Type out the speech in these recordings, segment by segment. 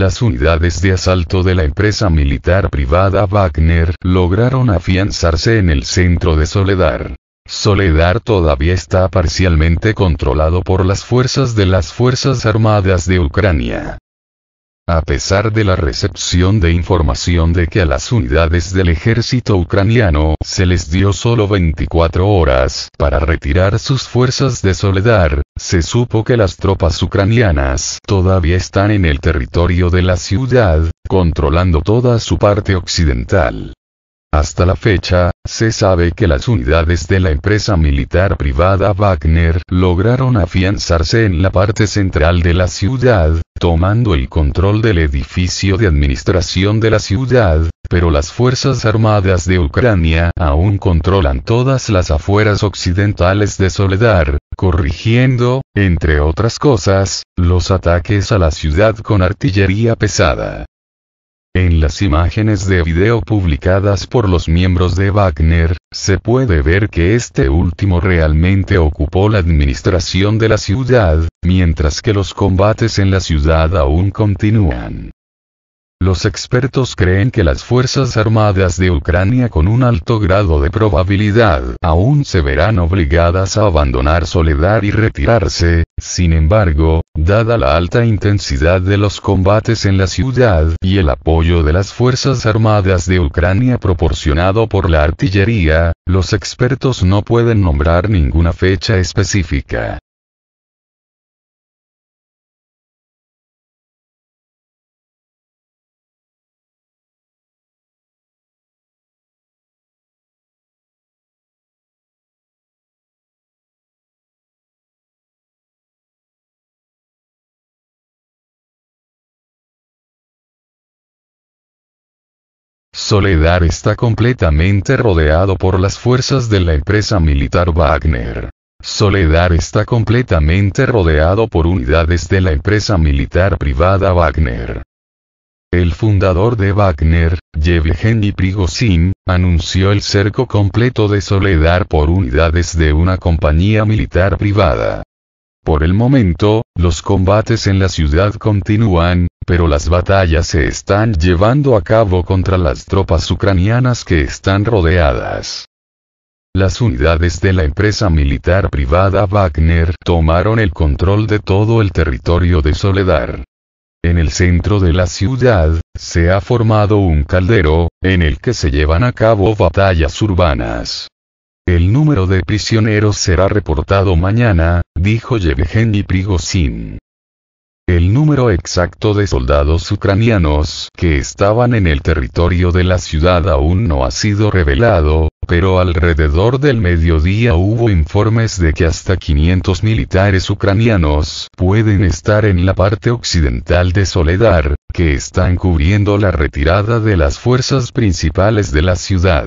Las unidades de asalto de la empresa militar privada Wagner lograron afianzarse en el centro de Soledar. Soledar todavía está parcialmente controlado por las fuerzas de las Fuerzas Armadas de Ucrania. A pesar de la recepción de información de que a las unidades del ejército ucraniano se les dio solo 24 horas para retirar sus fuerzas de soledad, se supo que las tropas ucranianas todavía están en el territorio de la ciudad, controlando toda su parte occidental. Hasta la fecha, se sabe que las unidades de la empresa militar privada Wagner lograron afianzarse en la parte central de la ciudad, tomando el control del edificio de administración de la ciudad, pero las Fuerzas Armadas de Ucrania aún controlan todas las afueras occidentales de Soledar, corrigiendo, entre otras cosas, los ataques a la ciudad con artillería pesada. En las imágenes de video publicadas por los miembros de Wagner, se puede ver que este último realmente ocupó la administración de la ciudad, mientras que los combates en la ciudad aún continúan. Los expertos creen que las Fuerzas Armadas de Ucrania con un alto grado de probabilidad aún se verán obligadas a abandonar Soledad y retirarse, sin embargo, dada la alta intensidad de los combates en la ciudad y el apoyo de las Fuerzas Armadas de Ucrania proporcionado por la artillería, los expertos no pueden nombrar ninguna fecha específica. Soledar está completamente rodeado por las fuerzas de la empresa militar Wagner. Soledar está completamente rodeado por unidades de la empresa militar privada Wagner. El fundador de Wagner, Yevgeny Prigozhin, anunció el cerco completo de Soledar por unidades de una compañía militar privada. Por el momento, los combates en la ciudad continúan, pero las batallas se están llevando a cabo contra las tropas ucranianas que están rodeadas. Las unidades de la empresa militar privada Wagner tomaron el control de todo el territorio de Soledar. En el centro de la ciudad, se ha formado un caldero, en el que se llevan a cabo batallas urbanas. El número de prisioneros será reportado mañana, dijo Yevgeny Prigozhin. El número exacto de soldados ucranianos que estaban en el territorio de la ciudad aún no ha sido revelado, pero alrededor del mediodía hubo informes de que hasta 500 militares ucranianos pueden estar en la parte occidental de Soledar, que están cubriendo la retirada de las fuerzas principales de la ciudad.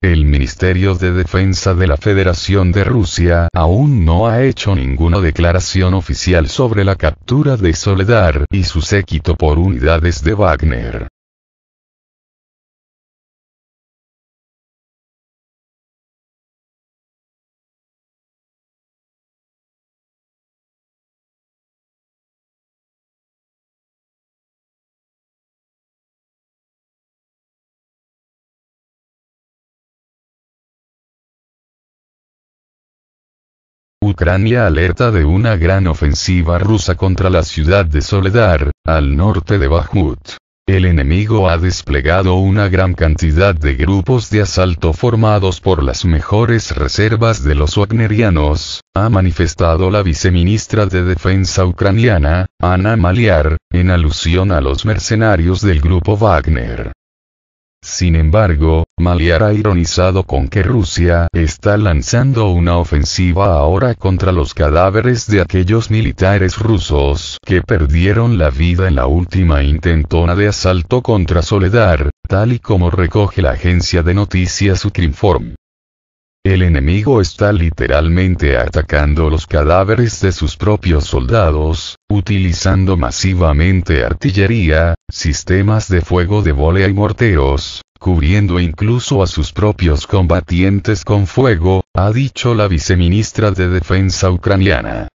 El Ministerio de Defensa de la Federación de Rusia aún no ha hecho ninguna declaración oficial sobre la captura de Soledar y su séquito por unidades de Wagner. Ucrania alerta de una gran ofensiva rusa contra la ciudad de Soledar, al norte de Bajut. El enemigo ha desplegado una gran cantidad de grupos de asalto formados por las mejores reservas de los wagnerianos, ha manifestado la viceministra de Defensa ucraniana, Ana Maliar, en alusión a los mercenarios del grupo Wagner. Sin embargo, Maliar ha ironizado con que Rusia está lanzando una ofensiva ahora contra los cadáveres de aquellos militares rusos que perdieron la vida en la última intentona de asalto contra Soledar, tal y como recoge la agencia de noticias Ukrinform. El enemigo está literalmente atacando los cadáveres de sus propios soldados, utilizando masivamente artillería, sistemas de fuego de volea y morteros, cubriendo incluso a sus propios combatientes con fuego, ha dicho la viceministra de Defensa ucraniana.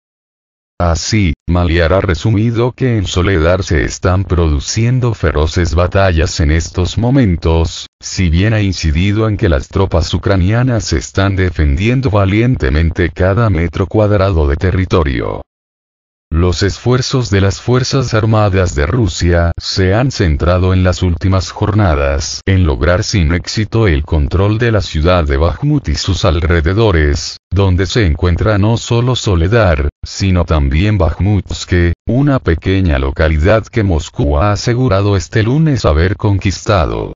Así, Maliar ha resumido que en Soledad se están produciendo feroces batallas en estos momentos, si bien ha incidido en que las tropas ucranianas están defendiendo valientemente cada metro cuadrado de territorio. Los esfuerzos de las Fuerzas Armadas de Rusia se han centrado en las últimas jornadas en lograr sin éxito el control de la ciudad de Bakhmut y sus alrededores, donde se encuentra no solo Soledar, sino también Bakhmutsk, una pequeña localidad que Moscú ha asegurado este lunes haber conquistado.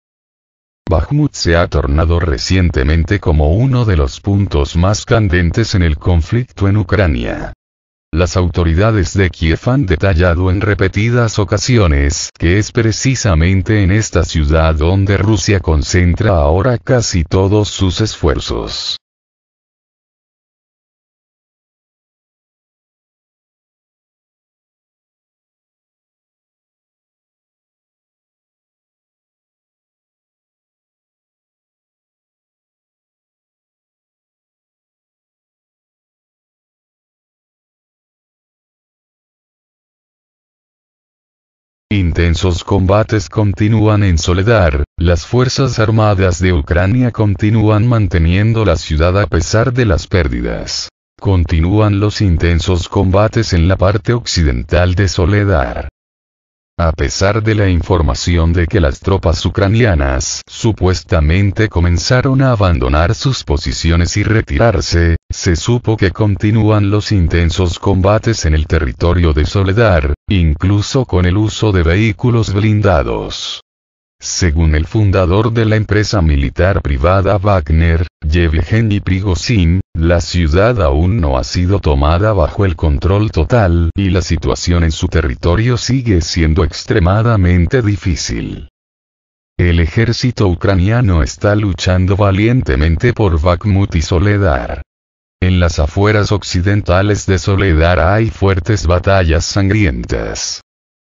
Bakhmut se ha tornado recientemente como uno de los puntos más candentes en el conflicto en Ucrania. Las autoridades de Kiev han detallado en repetidas ocasiones que es precisamente en esta ciudad donde Rusia concentra ahora casi todos sus esfuerzos. Intensos combates continúan en Soledar, las Fuerzas Armadas de Ucrania continúan manteniendo la ciudad a pesar de las pérdidas. Continúan los intensos combates en la parte occidental de Soledar. A pesar de la información de que las tropas ucranianas supuestamente comenzaron a abandonar sus posiciones y retirarse, se supo que continúan los intensos combates en el territorio de Soledar, incluso con el uso de vehículos blindados. Según el fundador de la empresa militar privada Wagner, Yevgeny Prigozhin, la ciudad aún no ha sido tomada bajo el control total y la situación en su territorio sigue siendo extremadamente difícil. El ejército ucraniano está luchando valientemente por Bakhmut y Soledar. En las afueras occidentales de Soledar hay fuertes batallas sangrientas.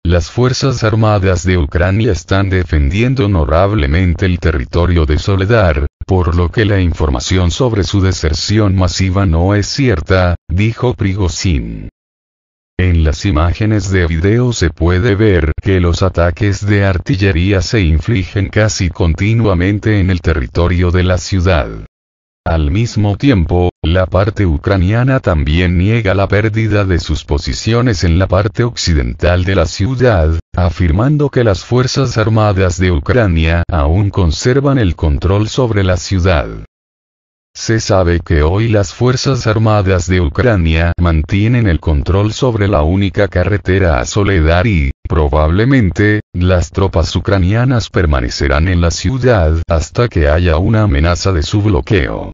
Las Fuerzas Armadas de Ucrania están defendiendo honorablemente el territorio de Soledar, por lo que la información sobre su deserción masiva no es cierta, dijo Prigozhin. En las imágenes de video se puede ver que los ataques de artillería se infligen casi continuamente en el territorio de la ciudad. Al mismo tiempo, la parte ucraniana también niega la pérdida de sus posiciones en la parte occidental de la ciudad, afirmando que las Fuerzas Armadas de Ucrania aún conservan el control sobre la ciudad. Se sabe que hoy las Fuerzas Armadas de Ucrania mantienen el control sobre la única carretera a Soledad y, probablemente, las tropas ucranianas permanecerán en la ciudad hasta que haya una amenaza de su bloqueo.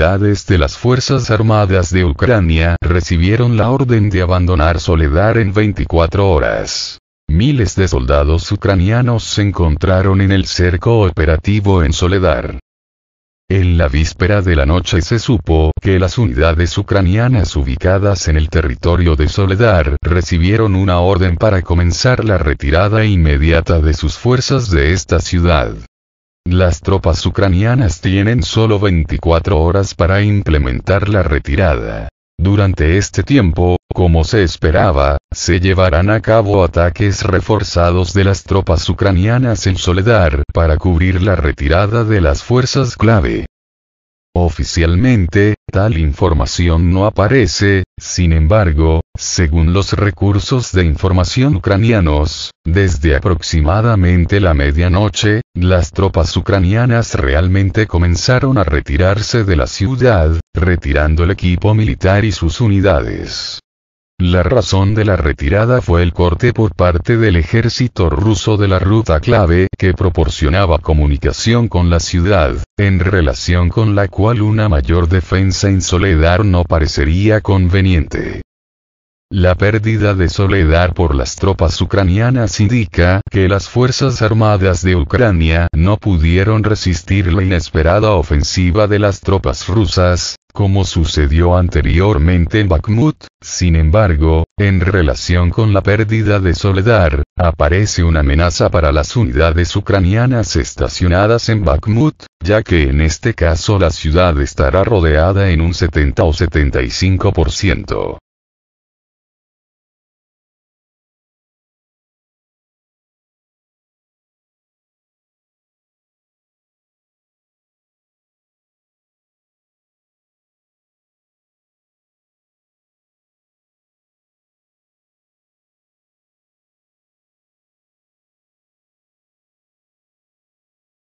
unidades de las Fuerzas Armadas de Ucrania recibieron la orden de abandonar Soledar en 24 horas. Miles de soldados ucranianos se encontraron en el cerco operativo en Soledar. En la víspera de la noche se supo que las unidades ucranianas ubicadas en el territorio de Soledar recibieron una orden para comenzar la retirada inmediata de sus fuerzas de esta ciudad. Las tropas ucranianas tienen solo 24 horas para implementar la retirada. Durante este tiempo, como se esperaba, se llevarán a cabo ataques reforzados de las tropas ucranianas en Soledar para cubrir la retirada de las fuerzas clave. Oficialmente, tal información no aparece, sin embargo, según los recursos de información ucranianos, desde aproximadamente la medianoche, las tropas ucranianas realmente comenzaron a retirarse de la ciudad, retirando el equipo militar y sus unidades. La razón de la retirada fue el corte por parte del ejército ruso de la ruta clave que proporcionaba comunicación con la ciudad, en relación con la cual una mayor defensa en Soledad no parecería conveniente. La pérdida de Soledad por las tropas ucranianas indica que las Fuerzas Armadas de Ucrania no pudieron resistir la inesperada ofensiva de las tropas rusas, como sucedió anteriormente en Bakhmut, sin embargo, en relación con la pérdida de Soledar, aparece una amenaza para las unidades ucranianas estacionadas en Bakhmut, ya que en este caso la ciudad estará rodeada en un 70 o 75%.